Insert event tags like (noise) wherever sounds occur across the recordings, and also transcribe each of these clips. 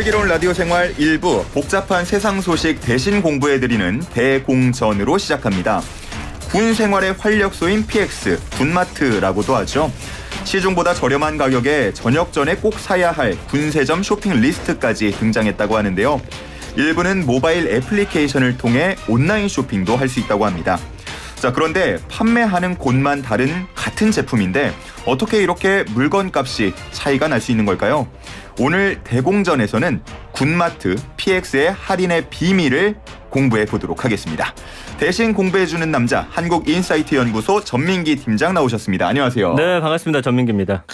슬기로운 라디오 생활 1부 복잡한 세상 소식 대신 공부해드리는 대공전으로 시작합니다. 군 생활의 활력소인 PX, 군마트라고도 하죠. 시중보다 저렴한 가격에 저녁 전에 꼭 사야 할 군세점 쇼핑 리스트까지 등장했다고 하는데요. 일부는 모바일 애플리케이션을 통해 온라인 쇼핑도 할 수 있다고 합니다. 자, 그런데 판매하는 곳만 다른 같은 제품인데 어떻게 이렇게 물건 값이 차이가 날 수 있는 걸까요? 오늘 대공전에서는 군마트 PX의 할인의 비밀을 공부해 보도록 하겠습니다. 대신 공부해 주는 남자 한국인사이트 연구소 전민기 팀장 나오셨습니다. 안녕하세요. 네, 반갑습니다. 전민기입니다.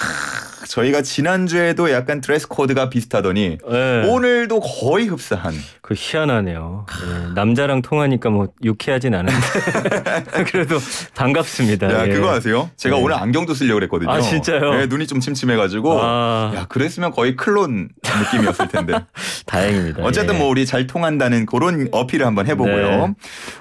저희가 지난주에도 약간 드레스 코드가 비슷하더니 네. 오늘도 거의 흡사한. 그 희한하네요. 네, 남자랑 통하니까 뭐 유쾌하진 않은데 (laughs) 그래도 반갑습니다. 야 예. 그거 아세요? 제가 네. 오늘 안경도 쓰려고 그랬거든요. 아 진짜요? 네, 눈이 좀 침침해가지고 아. 야 그랬으면 거의 클론 느낌이었을 텐데. (laughs) 다행입니다. 어쨌든 뭐 예. 뭐 우리 잘 통한다는 그런 어필을 한번 해보고요. 네.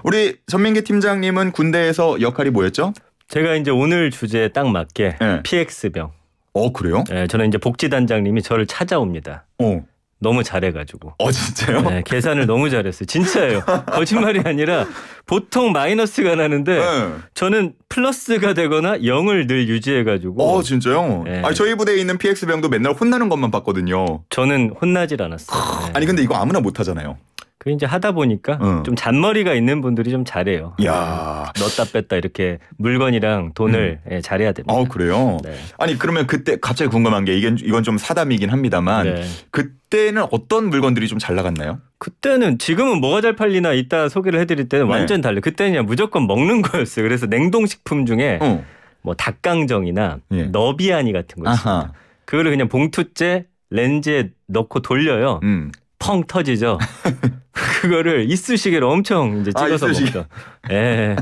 우리 전민기 팀장님은 군대에서 역할이 뭐였죠? 제가 이제 오늘 주제에 딱 맞게 PX병. 어 그래요? 네, 저는 이제 복지단장님이 저를 찾아옵니다. 어. 너무 잘해가지고. 어 진짜요? 네, 계산을 너무 잘했어요. 진짜예요. (laughs) 거짓말이 아니라 보통 마이너스가 나는데 네. 저는 플러스가 되거나 0을 늘 유지해가지고. 어 진짜요? 네. 아 저희 부대에 있는 PX 병도 맨날 혼나는 것만 봤거든요. 저는 혼나질 않았어요. 네. 아니 근데 이거 아무나 못하잖아요. 그 이제 하다 보니까 응. 좀 잔머리가 있는 분들이 좀 잘해요. 야 넣었다 뺐다 이렇게 물건이랑 돈을 음. 예, 잘해야 됩니다. 어 그래요. 네. 아니 그러면 그때 갑자기 궁금한 게 이건 이건 좀 사담이긴 합니다만 네. 그때는 어떤 물건들이 좀 잘 나갔나요? 그때는 지금은 뭐가 잘 팔리나 이따 소개를 해드릴 때는 네. 완전 달라. 그때는 그냥 무조건 먹는 거였어요. 그래서 냉동식품 중에 어. 뭐 닭강정이나 예. 너비아니 같은 거있습니 그거를 그냥 봉투째 렌즈에 넣고 돌려요. 음. 펑 터지죠. (laughs) 그거를 이쑤시개로 엄청 이제 아, 찍어서 아, 먹죠. 예.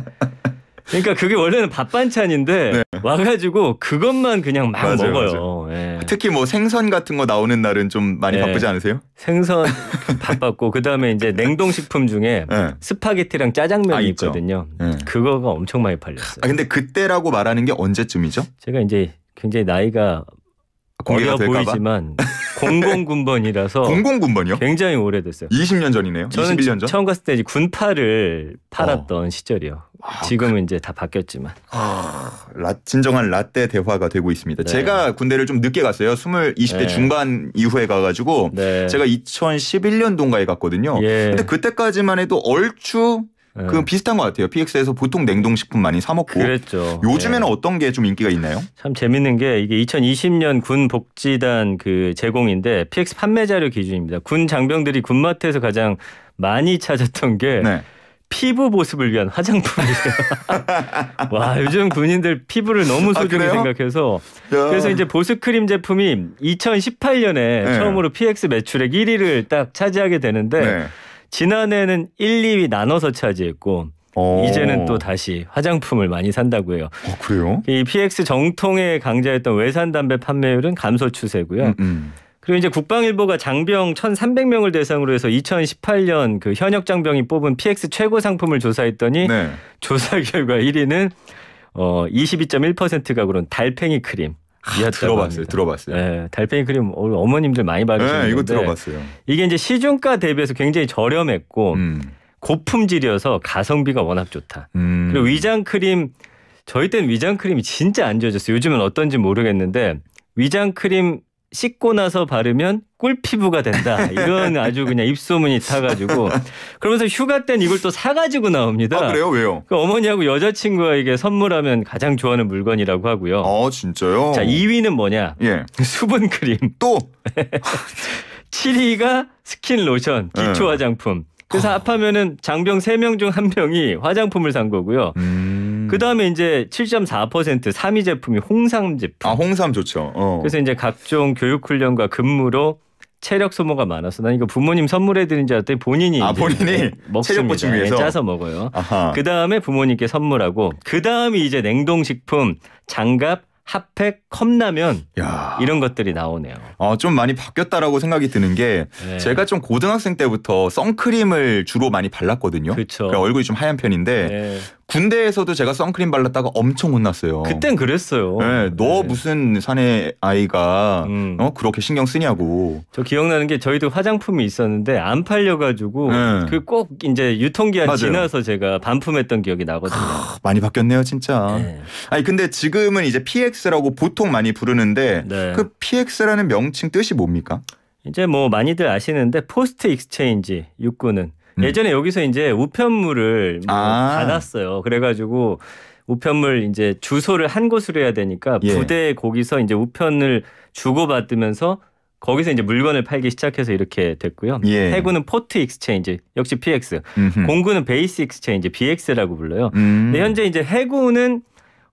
그러니까 그게 원래는 밥 반찬인데 네. 와가지고 그것만 그냥 막 맞아요, 먹어요. 맞아요. 예. 특히 뭐 생선 같은 거 나오는 날은 좀 많이 예. 바쁘지 않으세요? 생선 바빴고 그 다음에 이제 냉동식품 중에 예. (laughs) 스파게티랑 짜장면이 아, 있거든요. 네. 그거가 엄청 많이 팔렸어요. 아 근데 그때라고 말하는 게 언제쯤이죠? 제가 이제 굉장히 나이가 어려 보이지만 공공군번이라서 (laughs) 공공군번이요? 굉장히 오래됐어요. 20년 전이네요. 저는 21년 전. 처음 갔을 때 군파를 팔았던 어. 시절이요. 아, 그 지금은 그 이제 다 바뀌었지만. 아, 라, 진정한 라떼 대화가 되고 있습니다. 네. 제가 군대를 좀 늦게 갔어요. 20, 20대 네. 중반 이후에 가가지고 네. 제가 2011년도인가에 갔거든요. 예. 근데 그때까지만 해도 얼추 그 비슷한 것 같아요. PX에서 보통 냉동식품 많이 사 먹고 그랬죠. 요즘에는 네. 어떤 게 좀 인기가 있나요? 참 재밌는 게 이게 2020년 군 복지단 그 제공인데 PX 판매 자료 기준입니다. 군 장병들이 군마트에서 가장 많이 찾았던 게 네. 피부 보습을 위한 화장품이에요. (laughs) 와 요즘 군인들 피부를 너무 아, 소중히 아, 생각해서 야. 그래서 이제 보습 크림 제품이 2018년에 네. 처음으로 PX 매출액 1위를 딱 차지하게 되는데. 네. 지난해는 1, 2위 나눠서 차지했고 오. 어. 이제는 또 다시 화장품을 많이 산다고 해요. 어, 그래요? 이 PX 정통에 강자했던 외산 담배 판매율은 감소 추세고요. 음, 음. 그리고 이제 국방일보가 장병 1,300명을 대상으로 해서 2018년 그 현역 장병이 뽑은 PX 최고 상품을 조사했더니 네. 조사 (laughs) 결과 1위는 어 22.1%가 그런 달팽이 크림. 예, 들어봤어요. 들어봤어요. 네, 달팽이 크림 어, 어머님들 많이 받으시는데 네, 이거 들어봤어요. 이게 이제 시중가 대비해서 굉장히 저렴했고 음. 고품질이어서 가성비가 워낙 좋다. 음. 그리고 위장 크림 저희 때는 위장 크림이 진짜 안 좋아졌어요. 요즘은 어떤지 모르겠는데 위장 크림 씻고 나서 바르면 꿀피부가 된다. 이런 아주 그냥 입소문이 타가지고 그러면서 휴가 땐 이걸 또 사가지고 나옵니다. 아, 그래요? 왜요? 그 어머니하고 여자친구에게 선물하면 가장 좋아하는 물건이라고 하고요. 아 진짜요? 자 2위는 뭐냐? 예. (laughs) 수분 크림. 또 7위가 (laughs) 스킨 로션, 기초 예. 화장품. 그래서 어. 합하면은 장병 3명 중 1명이 화장품을 산 거고요. 음. 그 다음에 이제 7.4% 3위 제품이 홍삼 제품. 아, 홍삼 좋죠. 어. 그래서 이제 각종 교육훈련과 근무로 체력 소모가 많아서 난 이거 부모님 선물해 드린 줄 알았더니 본인이 아 본인이 네, 체력 보충 예, 위해서 짜서 먹어요. 그 다음에 부모님께 선물하고 그 다음이 이제 냉동식품 장갑 핫팩, 컵라면 야. 이런 것들이 나오네요. 어, 좀 많이 바뀌었다라고 생각이 드는 게 네. 제가 좀 고등학생 때부터 선크림을 주로 많이 발랐거든요. 그쵸. 그러니까 얼굴이 좀 하얀 편인데 네. 군대에서도 제가 선크림 발랐다가 엄청 혼났어요. 그땐 그랬어요. 네, 너 네. 무슨 사내 아이가 음. 어 그렇게 신경 쓰냐고. 저 기억나는 게 저희도 화장품이 있었는데 안 팔려가지고 네. 그꼭 이제 유통기한 맞아요. 지나서 제가 반품했던 기억이 나거든요. 크, 많이 바뀌었네요, 진짜. 네. 아니 근데 지금은 이제 PX라고 보통 많이 부르는데 네. 그 PX라는 명칭 뜻이 뭡니까? 이제 뭐 많이들 아시는데 포스트 익스체인지 육군은 음. 예전에 여기서 이제 우편물을 뭐 아. 받았어요. 그래가지고 우편물 이제 주소를 한 곳으로 해야 되니까 예. 부대 거기서 이제 우편을 주고받으면서 거기서 이제 물건을 팔기 시작해서 이렇게 됐고요. 예. 해군은 포트 익스체인지 역시 PX, 음흠. 공군은 베이스 익스체인지 BX라고 불러요. 음. 근데 현재 이제 해군은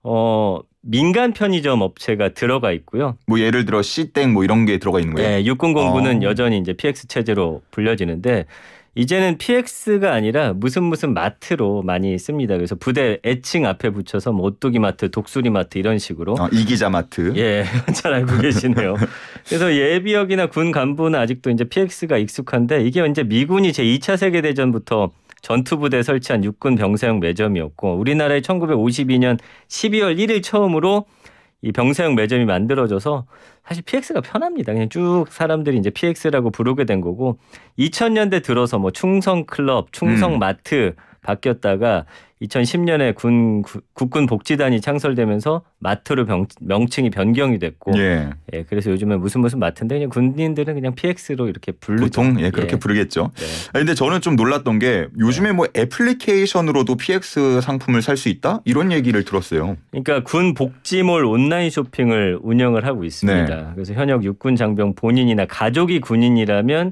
어 민간 편의점 업체가 들어가 있고요. 뭐 예를 들어 씨땡 뭐 이런 게 들어가 있는 거예요. 네, 예, 육군공군은 어. 여전히 이제 PX 체제로 불려지는데 이제는 PX가 아니라 무슨 무슨 마트로 많이 씁니다. 그래서 부대 애칭 앞에 붙여서 뭐 오뚜기 마트, 독수리 마트 이런 식으로. 어, 이기자 마트. 예, (laughs) 잘 알고 계시네요. 그래서 예비역이나 군 간부는 아직도 이제 PX가 익숙한데 이게 이제 미군이 제 2차 세계 대전부터 전투부대 설치한 육군 병사용 매점이었고 우리나라에 1952년 12월 1일 처음으로 이 병사용 매점이 만들어져서 사실 PX가 편합니다. 그냥 쭉 사람들이 이제 PX라고 부르게 된 거고 2000년대 들어서 뭐 충성 클럽, 충성 마트 음. 바뀌었다가 2010년에 군 국군 복지단이 창설되면서 마트로 병, 명칭이 변경이 됐고 예. 예. 그래서 요즘에 무슨 무슨 마트인데 그냥 군인들은 그냥 PX로 이렇게 부르죠. 보통 예, 예. 그렇게 예. 부르겠죠. 네. 아니, 근데 저는 좀 놀랐던 게 요즘에 네. 뭐 애플리케이션으로도 PX 상품을 살 수 있다 이런 얘기를 들었어요. 그러니까 군 복지몰 온라인 쇼핑을 운영을 하고 있습니다. 네. 그래서 현역 육군 장병 본인이나 가족이 군인이라면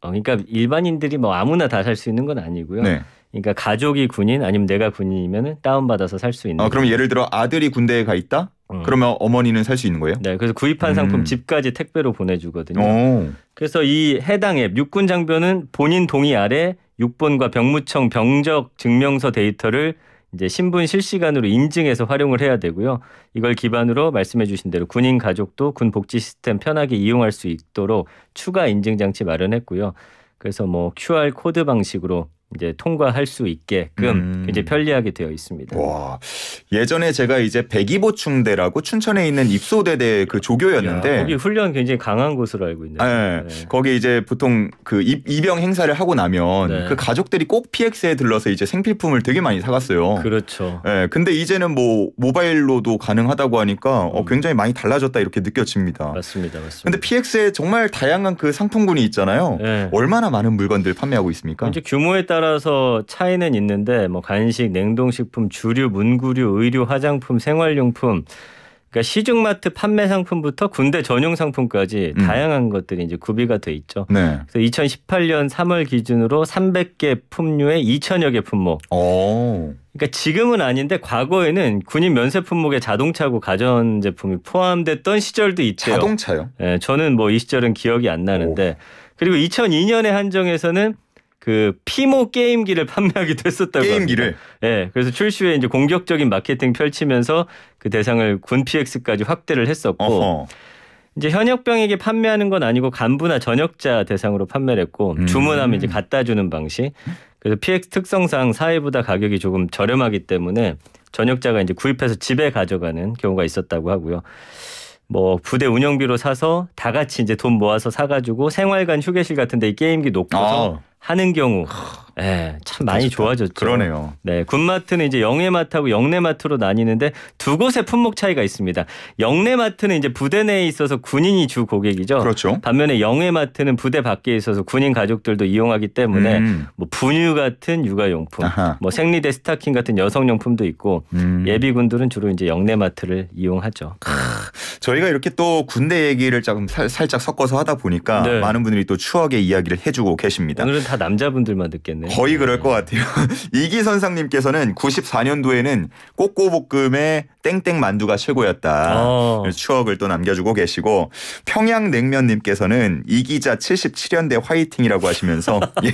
어, 그러니까 일반인들이 뭐 아무나 다 살 수 있는 건 아니고요. 네. 그러니까 가족이 군인 아니면 내가 군인이면 다운받아서 살 수 있는. 아, 그럼 예를 들어 아들이 군대에 가 있다? 음. 그러면 어머니는 살 수 있는 거예요? 네, 그래서 구입한 상품 음. 집까지 택배로 보내주거든요. 오. 그래서 이 해당 앱 육군 장병은 본인 동의 아래 육본과 병무청 병적 증명서 데이터를 이제 신분 실시간으로 인증해서 활용을 해야 되고요. 이걸 기반으로 말씀해 주신 대로 군인 가족도 군 복지 시스템 편하게 이용할 수 있도록 추가 인증 장치 마련했고요. 그래서 뭐 QR 코드 방식으로 이제 통과할 수 있게끔 음. 이제 편리하게 되어 있습니다. 와 예전에 제가 이제 백이보충대라고 춘천에 있는 입소대대 그 조교였는데 야, 거기 훈련 굉장히 강한 곳으로 알고 있는데 네, 예, 네. 거기 이제 보통 그 입, 입영 행사를 하고 나면 네. 그 가족들이 꼭 PX에 들러서 이제 생필품을 되게 많이 사갔어요. 그렇죠. 네, 근데 이제는 뭐 모바일로도 가능하다고 하니까 어, 음. 굉장히 많이 달라졌다 이렇게 느껴집니다. 맞습니다, 맞습니다. 근데 PX에 정말 다양한 그 상품군이 있잖아요. 네. 얼마나 많은 물건들 판매하고 있습니까? 이제 규모에 따라 따라서 차이는 있는데 뭐 간식, 냉동식품, 주류, 문구류, 의류, 화장품, 생활용품 그러니까 시중마트 판매 상품부터 군대 전용 상품까지 음. 다양한 것들이 이제 구비가 돼 있죠. 네. 그래서 2018년 3월 기준으로 300개 품류에 2천여 개 품목. 오. 그러니까 지금은 아닌데 과거에는 군인 면세 품목에 자동차고 가전 제품이 포함됐던 시절도 있대요. 자동차요? 예, 저는 뭐 이 시절은 기억이 안 나는데 오. 그리고 2002년에 한정에서는 그 피모 게임기를 (laughs) 판매하기도 했었다고 게임기를 합니다. 예. 그래서 출시 후에 이제 공격적인 마케팅 펼치면서 그 대상을 군 PX까지 확대를 했었고 어허. 이제 현역병에게 판매하는 건 아니고 간부나 전역자 대상으로 판매를 했고 음. 주문하면 이제 갖다 주는 방식. 그래서 PX 특성상 사회보다 가격이 조금 저렴하기 때문에 전역자가 이제 구입해서 집에 가져가는 경우가 있었다고 하고요. 뭐 부대 운영비로 사서 다 같이 이제 돈 모아서 사가지고 생활관 휴게실 같은데 이 게임기 놓고서 아. 하는 경우 예, 참 많이 좋다. 좋아졌죠. 그러네요. 네, 군마트는 이제 영해마트하고 영내마트로 나뉘는데 두 곳의 품목 차이가 있습니다. 영내마트는 이제 부대 내에 있어서 군인이 주 고객이죠. 그렇죠. 반면에 영해마트는 부대 밖에 있어서 군인 가족들도 이용하기 때문에 음. 뭐 분유 같은 육아용품, 아하. 뭐 생리대 스타킹 같은 여성용품도 있고 음. 예비군들은 주로 이제 영내마트를 이용하죠. 저희가 이렇게 또 군대 얘기를 살, 살짝 섞어서 하다 보니까 네. 많은 분들이 또 추억의 이야기를 해주고 계십니다. 오늘은 다다 남자분들만 듣겠네. 거의 네. 그럴 것 같아요. (laughs) 이기선상님께서는 94년도에는 꼬꼬볶음의 땡땡 만두가 최고였다. 어. 추억을 또 남겨주고 계시고 평양냉면님께서는 이기자 77연대 화이팅이라고 하시면서 (laughs) 예,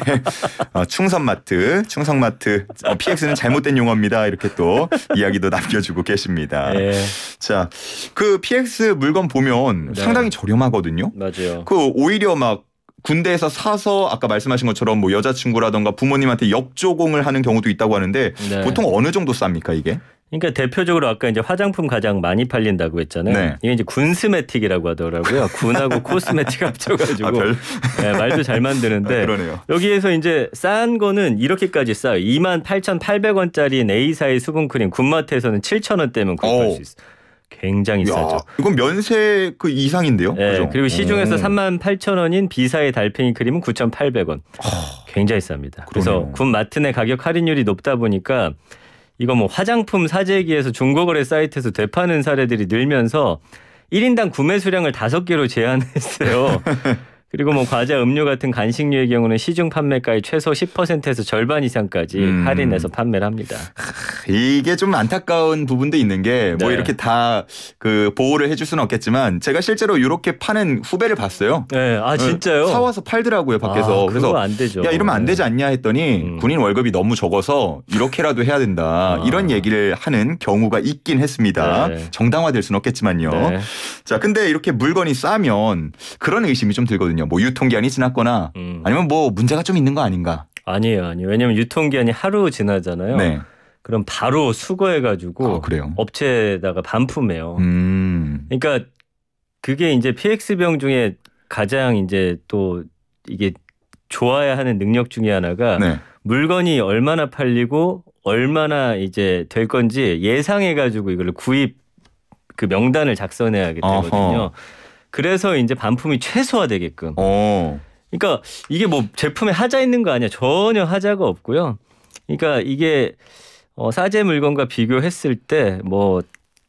어, 충성마트, 충성마트 어, PX는 잘못된 용어입니다. 이렇게 또 이야기도 남겨주고 계십니다. 예. 자, 그 PX 물건 보면 네. 상당히 저렴하거든요. 맞아요. 그 오히려 막 군대에서 사서 아까 말씀하신 것처럼 뭐 여자친구라던가 부모님한테 역조공을 하는 경우도 있다고 하는데 네. 보통 어느 정도 쌉니까 이게? 그러니까 대표적으로 아까 이제 화장품 가장 많이 팔린다고 했잖아요. 네. 이게 이제 군스메틱이라고 하더라고요. 군하고 (laughs) 코스메틱 합쳐가지고 아, 네, 말도 잘 만드는데 아, 여기에서 이제 싼 거는 이렇게까지 싸요. 28,800원짜리 네이사의 수분크림 군마트에서는 7,000원대면 구입할 오. 수 있어요. 굉장히 야, 싸죠. 이건 면세 그 이상인데요. 네, 그죠? 그리고 시중에서 오. 음. 3만 8천 원인 비사의 달팽이 크림은 9,800원. 굉장히 쌉니다. 그러네요. 그래서 군 마트내 가격 할인율이 높다 보니까 이거 뭐 화장품 사재기에서 중고거래 사이트에서 되파는 사례들이 늘면서 1인당 구매 수량을 5개로 제한했어요. (laughs) 그리고 뭐 과자, 음료 같은 간식류의 경우는 시중 판매가의 최소 10%에서 절반 이상까지 음. 할인해서 판매를 합니다. 이게 좀 안타까운 부분도 있는 게뭐 네. 이렇게 다 그 보호를 해줄 수는 없겠지만 제가 실제로 이렇게 파는 후배를 봤어요. 네, 아 네, 진짜요? 사와서 팔더라고요 밖에서. 아, 그래서 안 되죠. 야 이러면 안 네. 되지 않냐 했더니 음. 군인 월급이 너무 적어서 이렇게라도 해야 된다 아. 이런 얘기를 하는 경우가 있긴 했습니다. 네. 정당화될 수는 없겠지만요. 네. 자, 근데 이렇게 물건이 싸면 그런 의심이 좀 들거든요. 거거든요. 뭐 유통기한이 지났거나 음. 아니면 뭐 문제가 좀 있는 거 아닌가. 아니에요, 아니요 왜냐하면 유통기한이 하루 지나잖아요. 네. 그럼 바로 수거해가지고 아, 업체에다가 반품해요. 음. 그러니까 그게 이제 PX 병 중에 가장 이제 또 이게 좋아야 하는 능력 중에 하나가 네. 물건이 얼마나 팔리고 얼마나 이제 될 건지 예상해가지고 이걸 구입 그 명단을 작성해야 되거든요. 어허. 그래서 이제 반품이 최소화되게끔. 어. 그러니까 이게 뭐 제품에 하자 있는 거 아니야. 전혀 하자가 없고요. 그러니까 이게 어, 사제 물건과 비교했을 때 뭐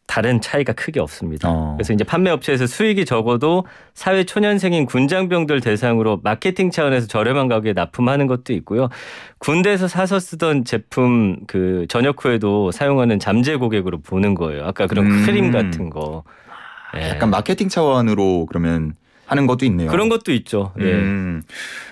다른 차이가 크게 없습니다. 어. 그래서 이제 판매업체에서 수익이 적어도 사회 초년생인 군장병들 대상으로 마케팅 차원에서 저렴한 가격에 납품하는 것도 있고요. 군대에서 사서 쓰던 제품 그 전역 후에도 사용하는 잠재 고객으로 보는 거예요. 아까 그런 음. 크림 같은 거. 예. 약간 마케팅 차원으로 그러면 하는 것도 있네요. 그런 것도 있죠. 네. 음.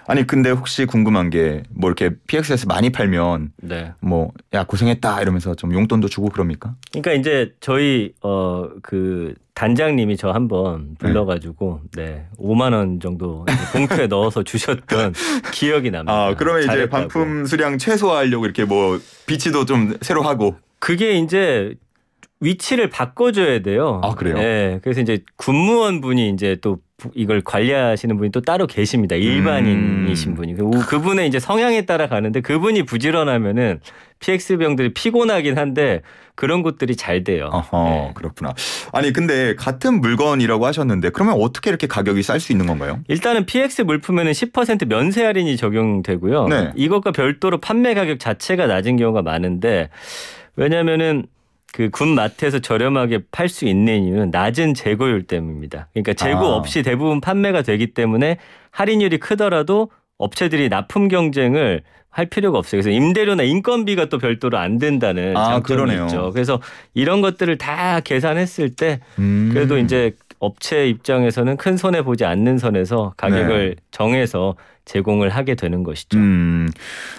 아니 근데 혹시 궁금한 게 뭐 이렇게 PX에서 많이 팔면 네. 뭐야 고생했다 이러면서 좀 용돈도 주고 그럽니까? 그러니까 이제 저희 어그 단장님이 저 한번 네. 불러가지고 네. 네 5만 원 정도 봉투에 (laughs) 넣어서 주셨던 기억이 납니다. 아 그러면 잘했다고. 반품 수량 최소화하려고 이렇게 뭐 비치도 좀 새로 하고 그게 이제 위치를 바꿔줘야 돼요. 아 그래요? 네, 그래서 이제 군무원 분이 이제 또 이걸 관리하시는 분이 또 따로 계십니다. 음. 일반인이신 분이. 음. 그분의 이제 성향에 따라 가는데 그분이 부지런하면은 PX 병들이 피곤하긴 한데 그런 것들이 잘 돼요. 어허, 네. 그렇구나. 아니 근데 같은 물건이라고 하셨는데 그러면 어떻게 이렇게 가격이 쌀 수 있는 건가요? 일단은 PX 물품에는 10% 면세 할인이 적용되고요. 네. 이것과 별도로 판매 가격 자체가 낮은 경우가 많은데 왜냐면은 그군 마트에서 저렴하게 팔 수 있는 이유는 낮은 재고율 때문입니다. 그러니까 재고 아. 없이 대부분 판매가 되기 때문에 할인율이 크더라도 업체들이 납품 경쟁을 할 필요가 없어요. 그래서 임대료나 인건비가 또 별도로 안 된다는 아, 장점이 있죠. 그래서 이런 것들을 다 계산했을 때 음. 그래도 이제 업체 입장에서는 큰 손해 보지 않는 선에서 가격을 네. 정해서 제공을 하게 되는 것이죠. 음.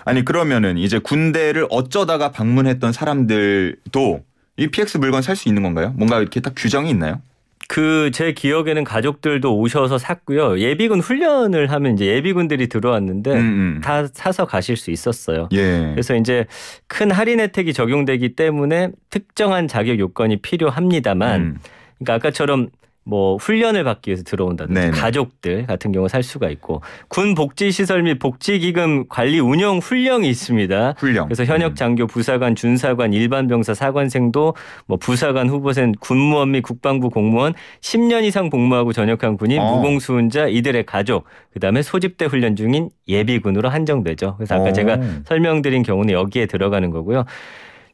아니 그러면은 이제 군대를 어쩌다가 방문했던 사람들도 이 PX 물건 살 수 있는 건가요? 뭔가 이렇게 딱 규정이 있나요? 그 제 기억에는 가족들도 오셔서 샀고요. 예비군 훈련을 하면 이제 예비군들이 들어왔는데 음음. 음. 다 사서 가실 수 있었어요. 예. 그래서 이제 큰 할인 혜택이 적용되기 때문에 특정한 자격 요건이 필요합니다만 음. 그러니까 아까처럼 뭐 훈련을 받기 위해서 들어온다든지 네네. 가족들 같은 경우 살 수가 있고 군 복지 시설 및 복지 기금 관리 운영 훈령이 있습니다. 훈령. 그래서 현역 음. 장교 부사관 준사관 일반 병사 사관생도 뭐 부사관 후보생 군무원 및 국방부 공무원 10년 이상 복무하고 전역한 군인 어. 무공수훈자 이들의 가족 그다음에 소집대 훈련 중인 예비군으로 한정되죠. 그래서 아까 어. 제가 설명드린 경우는 여기에 들어가는 거고요.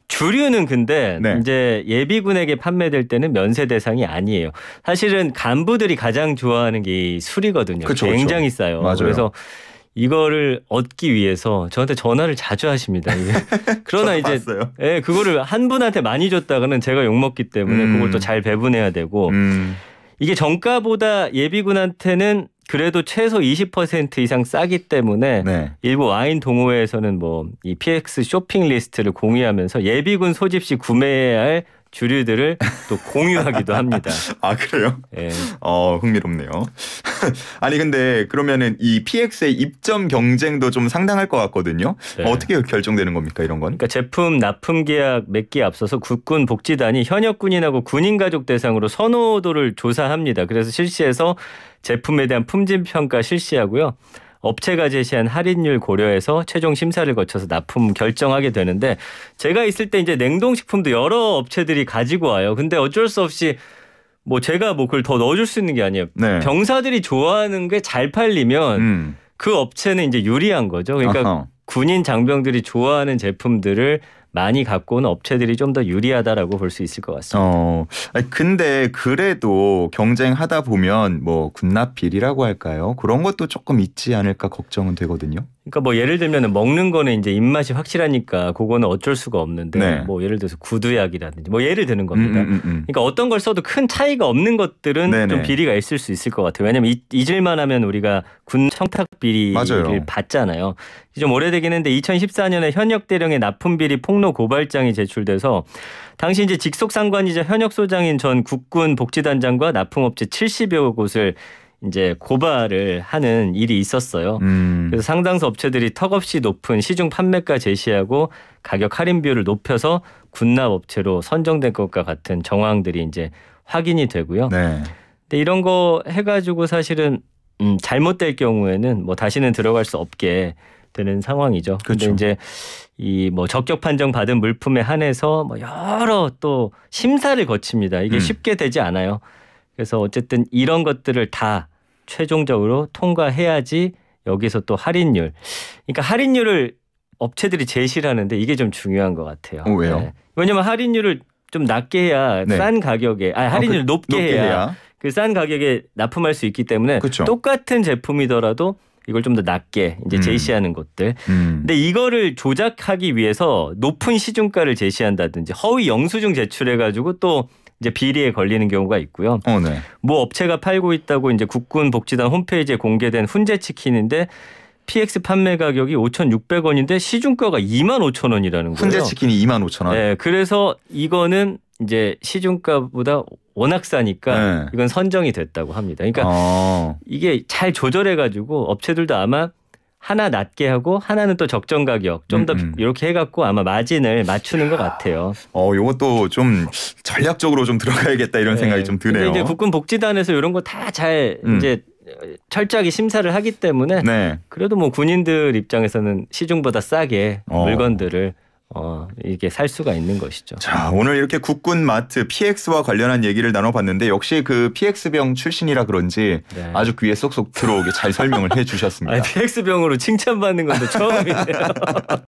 주류는 근데 네. 이제 예비군에게 판매될 때는 면세 대상이 아니에요. 사실은 간부들이 가장 좋아하는 게 이 술이거든요. 그쵸, 굉장히 그쵸. 싸요. 맞아요. 그래서 이거를 얻기 위해서 저한테 전화를 자주 하십니다. (laughs) 그러나 이제 예, 그거를 한 분한테 많이 줬다가는 제가 욕먹기 때문에 음. 그걸 또 잘 배분해야 되고 음. 이게 정가보다 예비군한테는 그래도 최소 20% 이상 싸기 때문에 네. 일부 와인 동호회에서는 뭐 이 PX 쇼핑 리스트를 공유하면서 예비군 소집 시 구매해야 할 주류들을 또 공유하기도 합니다. (laughs) 아 그래요? 예. 어 흥미롭네요. (laughs) 아니 근데 그러면은 이 PX의 입점 경쟁도 좀 상당할 것 같거든요. 네. 어, 어떻게 결정되는 겁니까 이런 건? 그러니까 제품 납품 계약 맺기 앞서서 국군 복지단이 현역 군인하고 군인 가족 대상으로 선호도를 조사합니다. 그래서 실시해서 제품에 대한 품질 평가 실시하고요. 업체가 제시한 할인율 고려해서 최종 심사를 거쳐서 납품 결정하게 되는데 제가 있을 때 이제 냉동식품도 여러 업체들이 가지고 와요. 근데 어쩔 수 없이 뭐 제가 뭐 그걸 더 넣어줄 수 있는 게 아니에요. 네. 병사들이 좋아하는 게 잘 팔리면 음. 그 업체는 이제 유리한 거죠. 그러니까 아하. 군인 장병들이 좋아하는 제품들을 많이 갖고 온 업체들이 좀 더 유리하다라고 볼 수 있을 것 같습니다. 어, 근데 그래도 경쟁하다 보면 뭐 군납빌이라고 할까요? 그런 것도 조금 있지 않을까 걱정은 되거든요. 그러니까 뭐 예를 들면 먹는 거는 이제 입맛이 확실하니까 그거는 어쩔 수가 없는데 네. 뭐 예를 들어서 구두약이라든지 뭐 예를 드는 겁니다. 음, 음, 음. 음. 그러니까 어떤 걸 써도 큰 차이가 없는 것들은 네네. 좀 비리가 있을 수 있을 것 같아요. 왜냐하면 잊을만 하면 우리가 군 청탁 비리를 맞아요. 봤잖아요. 좀 오래되긴 했는데 2014년에 현역 대령의 납품 비리 폭로 폭로 고발장이 제출돼서 당시 이제 직속 상관이자 현역 소장인 전 국군 복지단장과 납품업체 70여 곳을 이제 고발을 하는 일이 있었어요. 음. 그래서 상당수 업체들이 턱없이 높은 시중 판매가 제시하고 가격 할인비율을 높여서 군납 업체로 선정된 것과 같은 정황들이 이제 확인이 되고요. 네. 근데 이런 거 해가지고 사실은 음, 잘못될 경우에는 뭐 다시는 들어갈 수 없게 되는 상황이죠. 그런데 그렇죠. 이제 이 뭐 적격 판정 받은 물품에 한해서 뭐 여러 또 심사를 거칩니다. 이게 음. 쉽게 되지 않아요. 그래서 어쨌든 이런 것들을 다 최종적으로 통과해야지 여기서 또 할인율. 그러니까 할인율을 업체들이 제시를 하는데 이게 좀 중요한 것 같아요. 어, 왜요? 네. 왜냐면 할인율을 좀 낮게 해야 네. 싼 가격에 아 할인율 어, 그, 높게, 높게, 해야, 해야. 그 싼 가격에 납품할 수 있기 때문에 그쵸. 똑같은 제품이더라도 이걸 좀 더 낮게 이제 음. 제시하는 음. 것들. 음. 근데 이거를 조작하기 위해서 높은 시중가를 제시한다든지 허위 영수증 제출해 가지고 또 이제 비리에 걸리는 경우가 있고요. 어, 네. 뭐 업체가 팔고 있다고 이제 국군 복지단 홈페이지에 공개된 훈제 치킨인데 PX 판매 가격이 5,600원인데 시중가가 2 5 0 0원이라는 거예요. 훈제 치킨이 2 5 0원 네, 그래서 이거는 이제 시중가보다 워낙 싸니까 네. 이건 선정이 됐다고 합니다. 그러니까 어. 이게 잘 조절해 가지고 업체들도 아마 하나 낮게 하고 하나는 또 적정 가격 좀더 음, 음. 이렇게 해갖고 아마 마진을 맞추는 것 같아요. 어, 요것도 좀 전략적으로 좀 들어가야겠다 이런 네. 생각이 좀 드네요. 이제 국군복지단에서 이런 거 다잘 음. 이제 철저하게 심사를 하기 때문에 네. 그래도 뭐 군인들 입장에서는 시중보다 싸게 어. 물건들을 어, 이게 렇살 수가 있는 것이죠. 자, 오늘 이렇게 국군 마트 PX와 관련한 얘기를 나눠봤는데 역시 그 PX병 출신이라 그런지 네. 아주 귀에 쏙쏙 들어오게 잘 설명을 해 주셨습니다. PX병으로 칭찬받는 것도 처음이네요. (laughs)